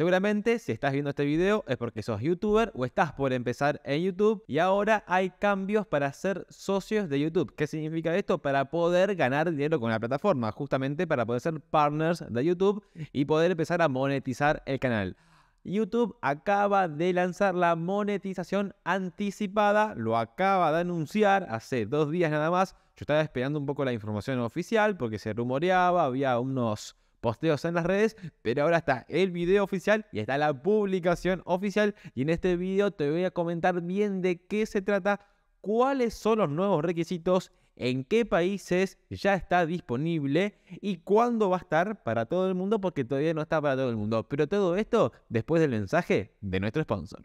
Seguramente si estás viendo este video es porque sos youtuber o estás por empezar en YouTube y ahora hay cambios para ser socios de YouTube. ¿Qué significa esto? Para poder ganar dinero con la plataforma, justamente para poder ser partners de YouTube y poder empezar a monetizar el canal. YouTube acaba de lanzar la monetización anticipada, lo acaba de anunciar hace dos días nada más. Yo estaba esperando un poco la información oficial porque se rumoreaba, había unos posteos en las redes, pero ahora está el video oficial y está la publicación oficial. Y en este video te voy a comentar bien de qué se trata, cuáles son los nuevos requisitos, en qué países ya está disponible y cuándo va a estar para todo el mundo, porque todavía no está para todo el mundo. Pero todo esto después del mensaje de nuestro sponsor.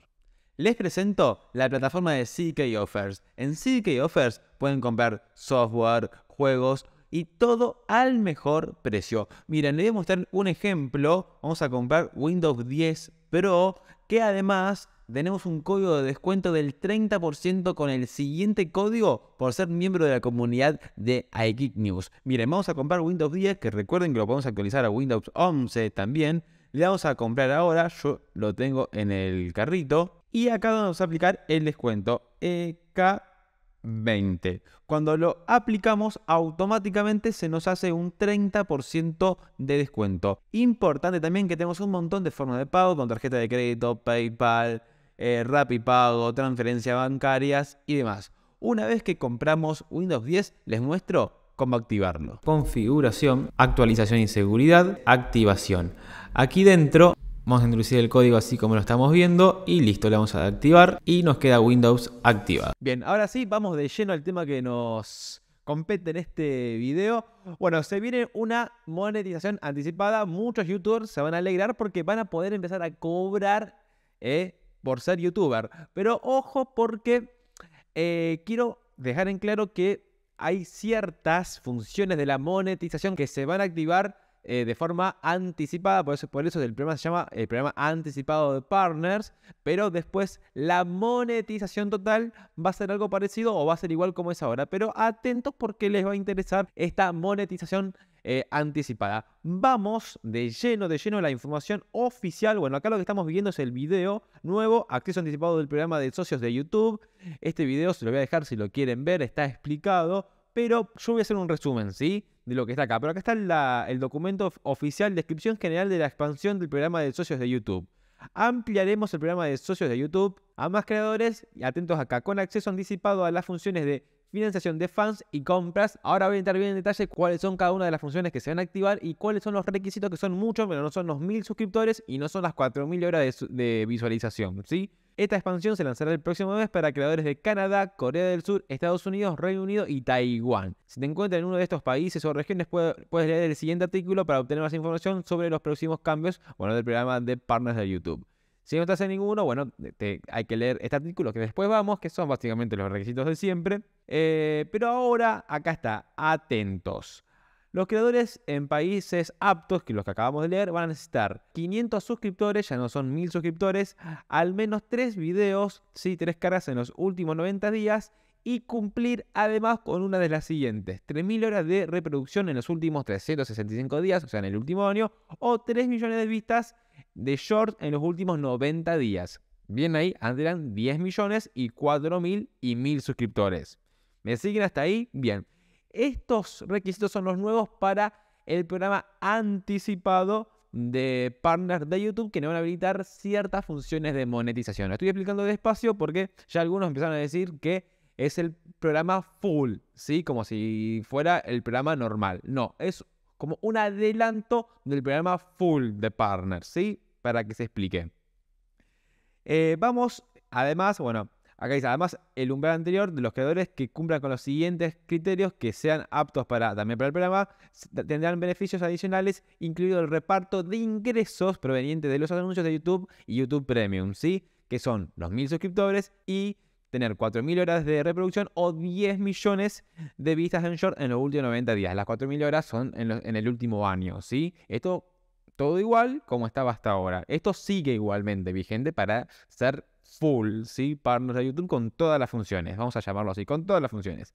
Les presento la plataforma de CK Offers. En CK Offers pueden comprar software, juegos, y todo al mejor precio. Miren, les voy a mostrar un ejemplo. Vamos a comprar Windows 10 Pro, que además tenemos un código de descuento del 30% con el siguiente código por ser miembro de la comunidad de iGeek News. Miren, vamos a comprar Windows 10, que recuerden que lo podemos actualizar a Windows 11 también. Le vamos a comprar ahora, yo lo tengo en el carrito. Y acá vamos a aplicar el descuento EK 20. Cuando lo aplicamos automáticamente se nos hace un 30% de descuento. Importante también que tenemos un montón de formas de pago con tarjeta de crédito, PayPal, eh, Pago, transferencias bancarias y demás. Una vez que compramos Windows 10 les muestro cómo activarlo. Configuración, actualización y seguridad, activación. Aquí dentro Vamos a introducir el código así como lo estamos viendo y listo, le vamos a activar y nos queda Windows activa. Bien, ahora sí, vamos de lleno al tema que nos compete en este video. Bueno, se viene una monetización anticipada. Muchos youtubers se van a alegrar porque van a poder empezar a cobrar eh, por ser youtuber. Pero ojo porque eh, quiero dejar en claro que hay ciertas funciones de la monetización que se van a activar eh, de forma anticipada, por eso, por eso el programa se llama el programa anticipado de partners, pero después la monetización total va a ser algo parecido o va a ser igual como es ahora, pero atentos porque les va a interesar esta monetización eh, anticipada. Vamos de lleno, de lleno a la información oficial. Bueno, acá lo que estamos viendo es el video nuevo, acceso anticipado del programa de socios de YouTube. Este video se lo voy a dejar si lo quieren ver, está explicado, pero yo voy a hacer un resumen, ¿sí? de lo que está acá. Pero acá está el documento oficial, descripción general de la expansión del programa de socios de YouTube. Ampliaremos el programa de socios de YouTube a más creadores y atentos acá, con acceso anticipado a las funciones de financiación de fans y compras. Ahora voy a entrar bien en detalle cuáles son cada una de las funciones que se van a activar y cuáles son los requisitos que son muchos, pero no son los mil suscriptores y no son las 4000 horas de, visualización, ¿sí? Esta expansión se lanzará el próximo mes para creadores de Canadá, Corea del Sur, Estados Unidos, Reino Unido y Taiwán. Si te encuentras en uno de estos países o regiones, puedes leer el siguiente artículo para obtener más información sobre los próximos cambios, bueno, del programa de partners de YouTube. Si no te hace ninguno, bueno, hay que leer este artículo que después vamos, que son básicamente los requisitos de siempre. Eh, pero ahora, acá está, atentos. Los creadores en países aptos, que los que acabamos de leer, van a necesitar 500 suscriptores, ya no son 1000 suscriptores, al menos 3 videos, sí, 3 caras en los últimos 90 días y cumplir además con una de las siguientes, 3.000 horas de reproducción en los últimos 365 días, o sea, en el último año, o 3 millones de vistas de shorts en los últimos 90 días. Bien ahí, andarán 10 millones y 4.000 y 1.000 suscriptores. ¿Me siguen hasta ahí? Bien. Estos requisitos son los nuevos para el programa anticipado de partners de YouTube que nos van a habilitar ciertas funciones de monetización. Lo estoy explicando despacio porque ya algunos empezaron a decir que es el programa full, ¿sí? Como si fuera el programa normal. No, es como un adelanto del programa full de Partner, ¿sí? Para que se explique. Eh, vamos, además, bueno, acá dice, además, el umbral anterior de los creadores que cumplan con los siguientes criterios que sean aptos para también para el programa, tendrán beneficios adicionales, incluido el reparto de ingresos provenientes de los anuncios de YouTube y YouTube Premium, ¿sí? Que son los mil suscriptores y tener 4.000 horas de reproducción o 10 millones de vistas en short en los últimos 90 días. Las 4.000 horas son en, el último año, ¿sí? Esto todo igual como estaba hasta ahora. Esto sigue igualmente vigente para ser full, ¿sí? Para de YouTube con todas las funciones. Vamos a llamarlo así, con todas las funciones.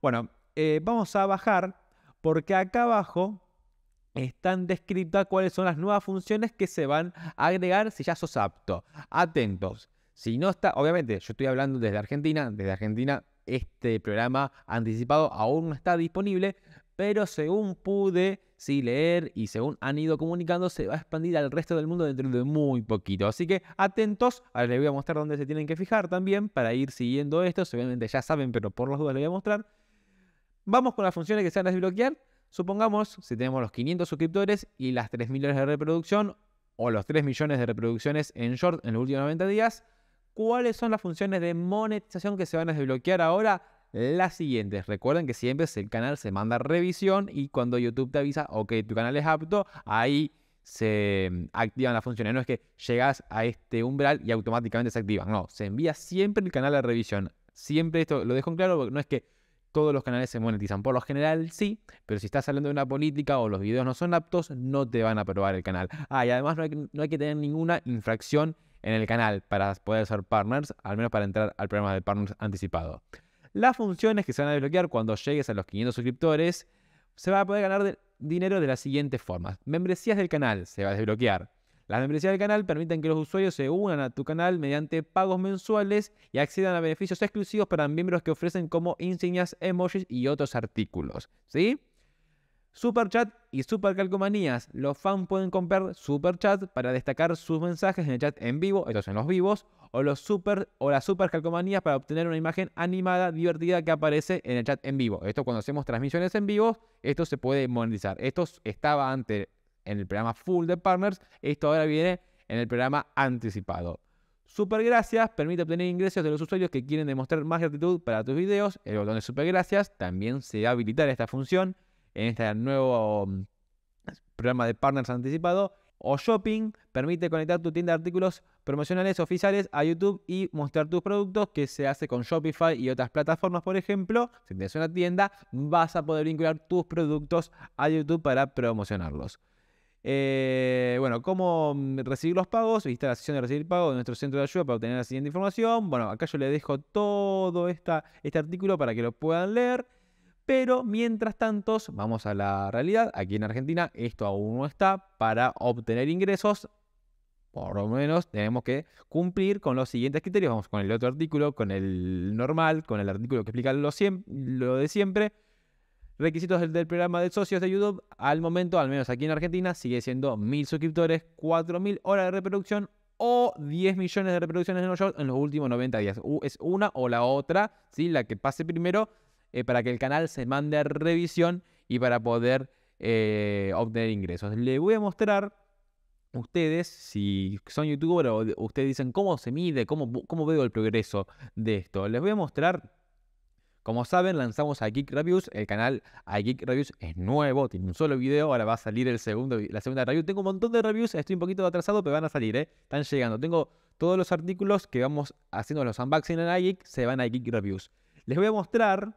Bueno, eh, vamos a bajar porque acá abajo están descritas cuáles son las nuevas funciones que se van a agregar si ya sos apto. Atentos. Si no está, obviamente, yo estoy hablando desde Argentina, desde Argentina este programa anticipado aún no está disponible, pero según pude sí, leer y según han ido comunicando, se va a expandir al resto del mundo dentro de muy poquito. Así que atentos, ahora les voy a mostrar dónde se tienen que fijar también para ir siguiendo esto. Obviamente ya saben, pero por las dudas les voy a mostrar. Vamos con las funciones que se van a desbloquear. Supongamos, si tenemos los 500 suscriptores y las 3 millones de reproducción o los 3 millones de reproducciones en short en los últimos 90 días, cuáles son las funciones de monetización que se van a desbloquear ahora. Las siguientes, recuerden que siempre el canal se manda revisión y cuando YouTube te avisa, ok, tu canal es apto, ahí se mm, activan las funciones. No es que llegas a este umbral y automáticamente se activan. No, se envía siempre el canal a revisión. Siempre esto lo dejo en claro porque no es que todos los canales se monetizan. Por lo general sí, pero si estás hablando de una política o los videos no son aptos, no te van a aprobar el canal. Ah, y además no hay, no hay que tener ninguna infracción en el canal para poder ser partners, al menos para entrar al programa de partners anticipado. Las funciones que se van a desbloquear cuando llegues a los 500 suscriptores, se va a poder ganar dinero de las siguientes formas. Membresías del canal se va a desbloquear. Las membresías del canal permiten que los usuarios se unan a tu canal mediante pagos mensuales y accedan a beneficios exclusivos para miembros que ofrecen como insignias, emojis y otros artículos. ¿Sí? Superchat y Super Los fans pueden comprar Super Chat para destacar sus mensajes en el chat en vivo, estos en los vivos, o, los super, o las Super Calcomanías para obtener una imagen animada, divertida que aparece en el chat en vivo. Esto cuando hacemos transmisiones en vivo, esto se puede monetizar. Esto estaba antes en el programa full de partners, esto ahora viene en el programa anticipado. Super Gracias permite obtener ingresos de los usuarios que quieren demostrar más gratitud para tus videos. El botón de Super Gracias también se va a habilitar esta función en este nuevo mm, programa de partners anticipado. O Shopping permite conectar tu tienda de artículos promocionales oficiales a YouTube y mostrar tus productos, que se hace con Shopify y otras plataformas, por ejemplo. Si tienes una tienda, vas a poder vincular tus productos a YouTube para promocionarlos. Eh, bueno, ¿cómo mm, recibir los pagos? Visita la sesión de recibir pagos de nuestro centro de ayuda para obtener la siguiente información. Bueno, acá yo le dejo todo esta, este artículo para que lo puedan leer. Pero mientras tanto, vamos a la realidad, aquí en Argentina esto aún no está. Para obtener ingresos, por lo menos tenemos que cumplir con los siguientes criterios. Vamos con el otro artículo, con el normal, con el artículo que explica lo, de siempre. Requisitos del, programa de socios de YouTube, al momento, al menos aquí en Argentina, sigue siendo 1.000 suscriptores, 4.000 horas de reproducción o 10 millones de reproducciones en los, en los últimos 90 días. Es una o la otra, ¿sí? la que pase primero eh, para que el canal se mande a revisión y para poder eh, obtener ingresos. Les voy a mostrar ustedes, si son youtuber o ustedes dicen cómo se mide, cómo, cómo veo el progreso de esto. Les voy a mostrar como saben, lanzamos a Reviews. El canal a Reviews es nuevo, tiene un solo video. Ahora va a salir el segundo, la segunda review. Tengo un montón de reviews, estoy un poquito atrasado, pero van a salir, ¿eh? Están llegando. Tengo todos los artículos que vamos haciendo los unboxing en iGeek, se van a iGeek Reviews. Les voy a mostrar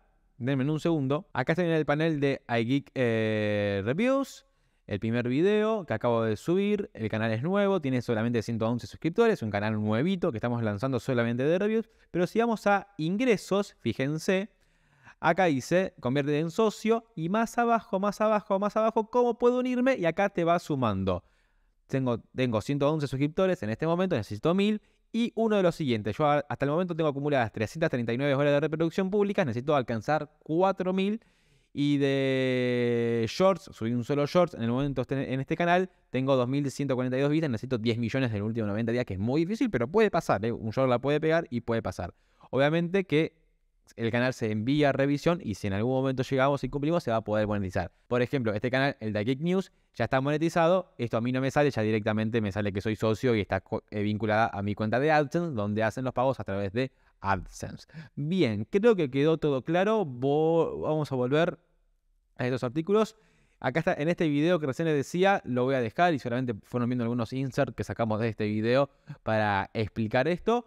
en un segundo. Acá está en el panel de iGeek eh, Reviews. El primer video que acabo de subir, el canal es nuevo, tiene solamente 111 suscriptores, un canal nuevito que estamos lanzando solamente de reviews. Pero si vamos a ingresos, fíjense, acá dice convierte en socio y más abajo, más abajo, más abajo, ¿cómo puedo unirme? Y acá te va sumando. Tengo, tengo 111 suscriptores en este momento, necesito 1000 y uno de los siguientes, yo hasta el momento tengo acumuladas 339 horas de reproducción pública. necesito alcanzar 4000 y de shorts, subí un solo shorts en el momento este, en este canal, tengo 2142 vistas, necesito 10 millones en el último 90 días, que es muy difícil, pero puede pasar, ¿eh? un short la puede pegar y puede pasar. Obviamente que el canal se envía a revisión y si en algún momento llegamos y cumplimos se va a poder monetizar. Por ejemplo, este canal, el de Geek News, ya está monetizado. Esto a mí no me sale, ya directamente me sale que soy socio y está eh, vinculada a mi cuenta de AdSense, donde hacen los pagos a través de AdSense. Bien, creo que quedó todo claro. vamos a volver a estos artículos. Acá está, en este video que recién les decía, lo voy a dejar y seguramente fueron viendo algunos insert que sacamos de este video para explicar esto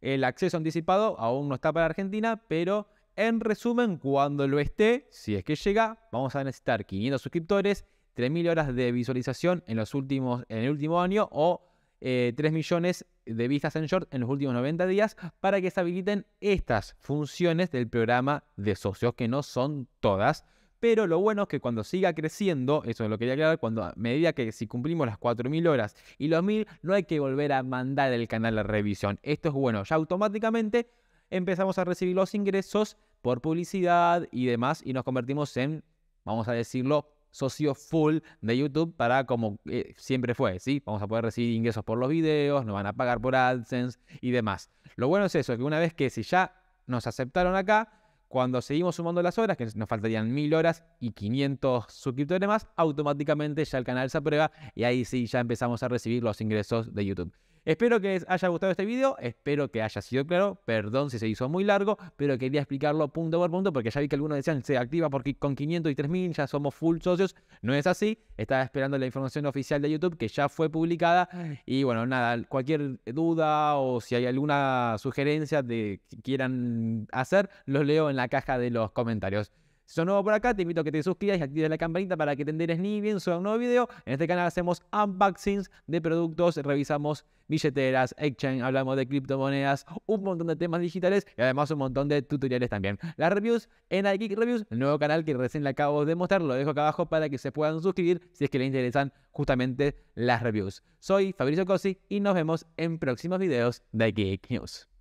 el acceso anticipado aún no está para Argentina, pero en resumen, cuando lo esté, si es que llega, vamos a necesitar 500 suscriptores, 3.000 horas de visualización en, los últimos, en el último año o 3 eh, millones de vistas en short en los últimos 90 días para que se habiliten estas funciones del programa de socios, que no son todas pero lo bueno es que cuando siga creciendo, eso es lo que quería aclarar, cuando a medida que si cumplimos las 4.000 horas y los 1.000, no hay que volver a mandar el canal a revisión. Esto es bueno, ya automáticamente empezamos a recibir los ingresos por publicidad y demás y nos convertimos en, vamos a decirlo, socio full de YouTube para como eh, siempre fue, ¿sí? Vamos a poder recibir ingresos por los videos, nos van a pagar por AdSense y demás. Lo bueno es eso, que una vez que si ya nos aceptaron acá, cuando seguimos sumando las horas, que nos faltarían 1000 horas y 500 suscriptores más, automáticamente ya el canal se aprueba y ahí sí ya empezamos a recibir los ingresos de YouTube. Espero que les haya gustado este video, espero que haya sido claro, perdón si se hizo muy largo, pero quería explicarlo punto por punto porque ya vi que algunos decían se activa porque con 500 y 3000 ya somos full socios, no es así, estaba esperando la información oficial de YouTube que ya fue publicada y bueno, nada, cualquier duda o si hay alguna sugerencia que quieran hacer, los leo en la caja de los comentarios. Si sos nuevo por acá, te invito a que te suscribas y actives la campanita para que te enteres ni bien sobre un nuevo video. En este canal hacemos unboxings de productos, revisamos billeteras, exchange, hablamos de criptomonedas, un montón de temas digitales y además un montón de tutoriales también. Las reviews en iGeek Reviews, el nuevo canal que recién le acabo de mostrar, lo dejo acá abajo para que se puedan suscribir si es que les interesan justamente las reviews. Soy Fabricio Cosi y nos vemos en próximos videos de Geek News.